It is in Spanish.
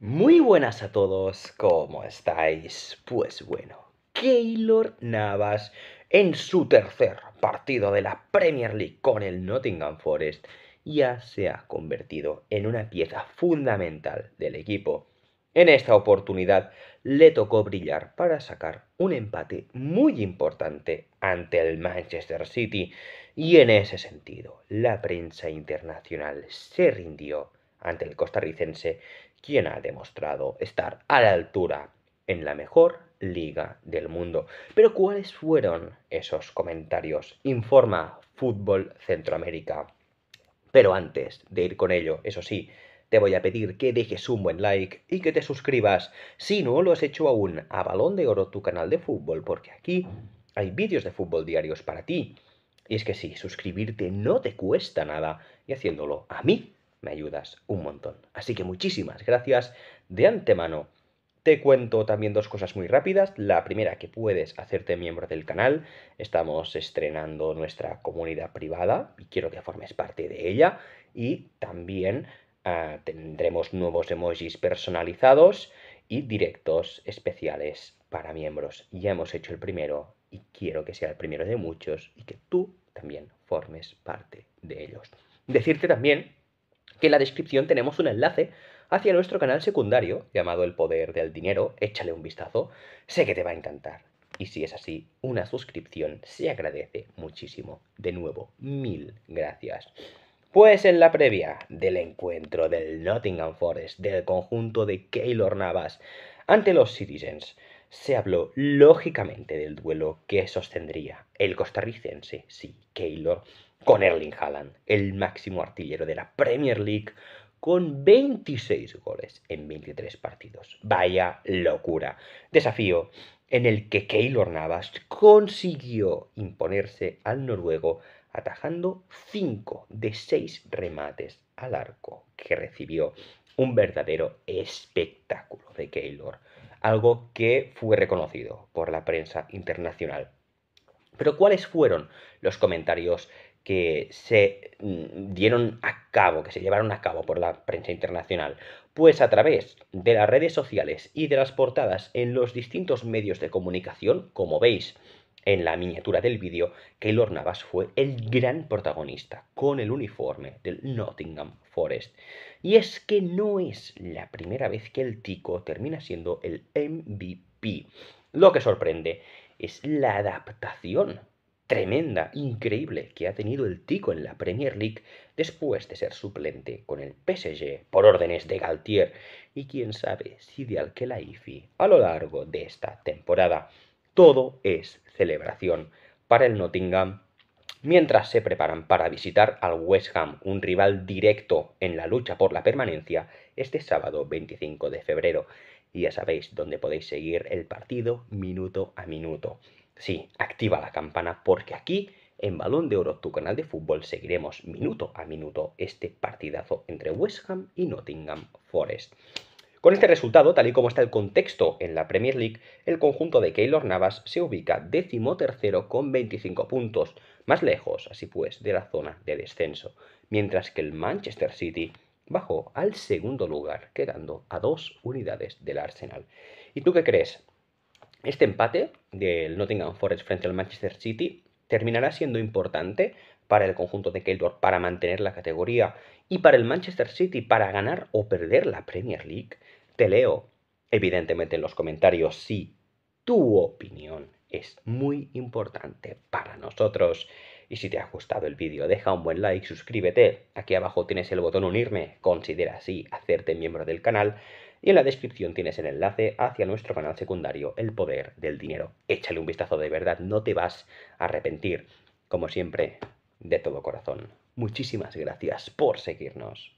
Muy buenas a todos, ¿cómo estáis? Pues bueno, Keylor Navas en su tercer partido de la Premier League con el Nottingham Forest ya se ha convertido en una pieza fundamental del equipo. En esta oportunidad le tocó brillar para sacar un empate muy importante ante el Manchester City y en ese sentido la prensa internacional se rindió ante el costarricense quien ha demostrado estar a la altura en la mejor liga del mundo. Pero ¿cuáles fueron esos comentarios? Informa Fútbol Centroamérica. Pero antes de ir con ello, eso sí, te voy a pedir que dejes un buen like y que te suscribas si no lo has hecho aún a Balón de Oro, tu canal de fútbol, porque aquí hay vídeos de fútbol diarios para ti. Y es que sí, suscribirte no te cuesta nada y haciéndolo a mí me ayudas un montón. Así que muchísimas gracias de antemano. Te cuento también dos cosas muy rápidas. La primera, que puedes hacerte miembro del canal. Estamos estrenando nuestra comunidad privada y quiero que formes parte de ella. Y también ah, tendremos nuevos emojis personalizados y directos especiales para miembros. Ya hemos hecho el primero y quiero que sea el primero de muchos y que tú también formes parte de ellos. Decirte también que en la descripción tenemos un enlace hacia nuestro canal secundario llamado El Poder del Dinero. Échale un vistazo, sé que te va a encantar. Y si es así, una suscripción se agradece muchísimo. De nuevo, mil gracias. Pues en la previa del encuentro del Nottingham Forest del conjunto de Keylor Navas ante los Citizens, se habló lógicamente del duelo que sostendría el costarricense, sí, Keylor con Erling Haaland, el máximo artillero de la Premier League, con 26 goles en 23 partidos. Vaya locura. Desafío en el que Keylor Navas consiguió imponerse al noruego atajando 5 de 6 remates al arco que recibió un verdadero espectáculo de Keylor, algo que fue reconocido por la prensa internacional. Pero ¿cuáles fueron los comentarios que se mm, dieron a cabo, que se llevaron a cabo por la prensa internacional? Pues a través de las redes sociales y de las portadas en los distintos medios de comunicación, como veis en la miniatura del vídeo, Keylor Navas fue el gran protagonista con el uniforme del Nottingham Forest. Y es que no es la primera vez que el Tico termina siendo el MVP. Lo que sorprende es la adaptación tremenda, increíble que ha tenido el Tico en la Premier League después de ser suplente con el PSG por órdenes de Galtier y quién sabe si de Alquelaifi a lo largo de esta temporada. Todo es celebración para el Nottingham mientras se preparan para visitar al West Ham, un rival directo en la lucha por la permanencia, este sábado 25 de febrero. Y ya sabéis dónde podéis seguir el partido minuto a minuto sí, activa la campana porque aquí en Balón de Oro, tu canal de fútbol, seguiremos minuto a minuto este partidazo entre West Ham y Nottingham Forest. Con este resultado, tal y como está el contexto en la Premier League, el conjunto de Keylor Navas se ubica décimo con 25 puntos, más lejos, así pues, de la zona de descenso, mientras que el Manchester City bajó al segundo lugar, quedando a dos unidades del Arsenal. ¿Y tú qué crees? Este empate del Nottingham Forest frente al Manchester City terminará siendo importante para el conjunto de Keldor para mantener la categoría y para el Manchester City para ganar o perder la Premier League. Te leo, evidentemente, en los comentarios si tu opinión es muy importante para nosotros. Y si te ha gustado el vídeo, deja un buen like, suscríbete. Aquí abajo tienes el botón unirme, considera así hacerte miembro del canal y en la descripción tienes el enlace hacia nuestro canal secundario El Poder del Dinero. Échale un vistazo de verdad, no te vas a arrepentir, como siempre, de todo corazón. Muchísimas gracias por seguirnos.